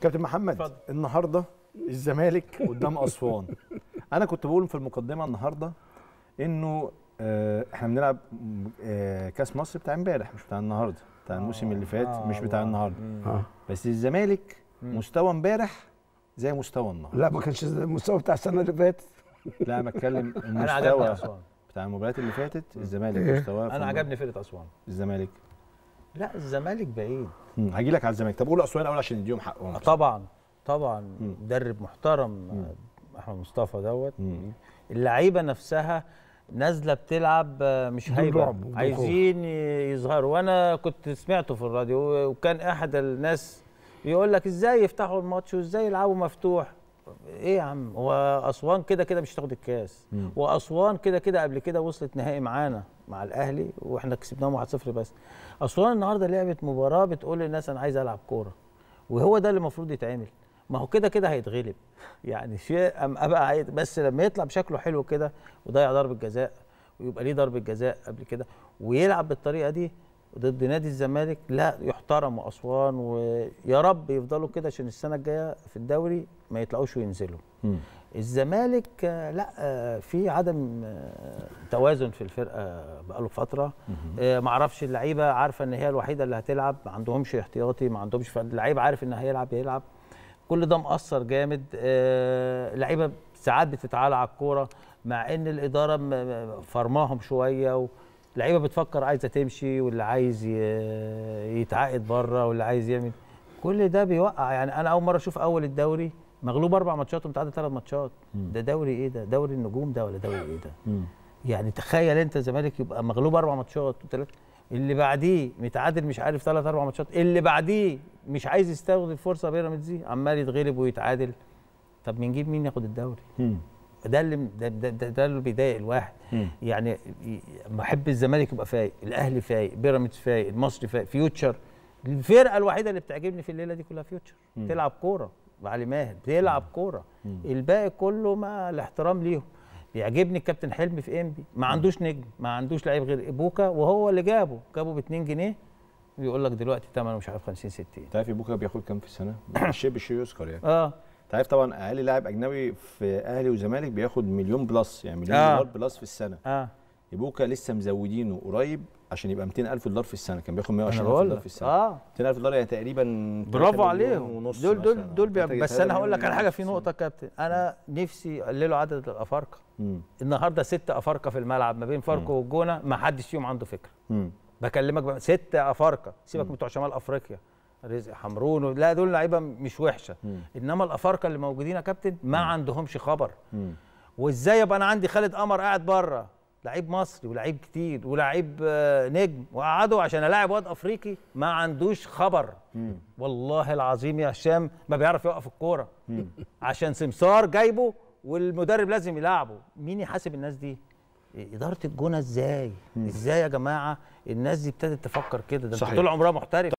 كابتن محمد فضل. النهارده الزمالك قدام اسوان انا كنت بقول في المقدمه النهارده انه آه، احنا بنلعب آه، كاس مصر بتاع امبارح مش بتاع النهارده بتاع آه. الموسم اللي فات مش بتاع النهارده بس الزمالك مستوى امبارح زي مستوى النهارده لا ما كانش المستوى بتاع السنه اللي فاتت لا انا بتكلم المستوى بتاع المباريات اللي فاتت الزمالك إيه؟ مستواه انا عجبني فرقه اسوان الزمالك لا الزمالك بعيد هجي لك على الزمالك طب قول اسوان اول عشان نديهم حقهم آه، طبعا طبعا مدرب محترم مم. آه، احمد مصطفى دوت اللعيبه نفسها نازله بتلعب آه، مش هايبه عايزين يظهروا وانا كنت سمعته في الراديو وكان احد الناس بيقول لك ازاي يفتحوا الماتش وازاي يلعبوا مفتوح ايه يا عم هو اسوان كده كده مش هتاخد الكاس واسوان كده كده قبل كده وصلت نهائي معانا مع الاهلي واحنا كسبناهم 1-0 بس اسوان النهارده لعبت مباراه بتقول للناس انا عايز العب كوره وهو ده اللي المفروض يتعمل ما هو كده كده هيتغلب يعني شيء ام ابقى عايز بس لما يطلع بشكله حلو كده وضيع ضربه جزاء ويبقى ليه ضربه جزاء قبل كده ويلعب بالطريقه دي وضد نادي الزمالك لا يحترموا اسوان ويا رب يفضلوا كده عشان السنه الجايه في الدوري ما يطلعوش وينزلوا الزمالك آه، لا آه، في عدم آه، توازن في الفرقه بقاله فتره ما اعرفش اللعيبه عارفه ان هي الوحيده اللي هتلعب ما عندهمش احتياطي ما عندهمش فاللعيب عارف ان هيلعب هيلعب كل ده مأثر جامد اللعيبه ساعات بتتعالى على الكوره مع ان الاداره فرماهم شويه و... لعيبه بتفكر عايزه تمشي واللي عايز يتعاقد بره واللي عايز يعمل كل ده بيوقع يعني انا اول مره اشوف اول الدوري مغلوب اربع ماتشات ومتعادل ثلاث ماتشات ده دوري ايه ده دوري النجوم ده ولا دوري ايه ده م. يعني تخيل انت الزمالك يبقى مغلوب اربع ماتشات وثلاث اللي بعديه متعادل مش عارف ثلاث اربع ماتشات اللي بعديه مش عايز يستغل الفرصه بيراميدز دي عمال يتغلب ويتعادل طب بنجيب مين ياخد الدوري م. ده اللي ده, ده, ده, اللي بيضايق الواحد مم. يعني بحب الزمالك يبقى فايق الاهلي فايق بيراميدز فايق المصري فايق فيوتشر الفرقه الوحيده اللي بتعجبني في الليله دي كلها فيوتشر م. تلعب كوره علي ماهر بيلعب كوره الباقي كله ما الاحترام ليهم بيعجبني الكابتن حلمي في انبي ما عندوش نجم ما عندوش لعيب غير بوكا وهو اللي جابه جابه ب 2 جنيه بيقول لك دلوقتي ثمنه مش عارف 50 60 تعرف بوكا بياخد كام في السنه؟ شيء بشيء يذكر يعني اه انت عارف طبعا اقل لاعب اجنبي في اهلي وزمالك بياخد مليون بلس يعني مليون آه. دولار بلس في السنه اه يبوكا لسه مزودينه قريب عشان يبقى 200000 دولار في السنه كان بياخد 120000 دولار في السنه اه 200000 دولار يعني تقريبا برافو عليهم ونص دول دول دول بس انا هقول لك على حاجه في نقطه كابتن انا نفسي يقللوا عدد الافارقه النهارده ست افارقه في الملعب ما بين فاركو والجونه ما حدش فيهم عنده فكره م. بكلمك بقى. ست افارقه سيبك بتوع شمال افريقيا رزق حمرون لا دول لعيبه مش وحشه مم. انما الافارقه اللي موجودين يا كابتن ما مم. عندهمش خبر مم. وازاي ابقى انا عندي خالد قمر قاعد بره لعيب مصري ولعيب كتير ولعيب آه، نجم وقعدوا عشان الاعب واد افريقي ما عندوش خبر مم. والله العظيم يا هشام ما بيعرف يوقف الكوره عشان سمسار جايبه والمدرب لازم يلعبه مين يحاسب الناس دي اداره الجونه ازاي مم. ازاي يا جماعه الناس دي ابتدت تفكر كده ده طول عمرها محترف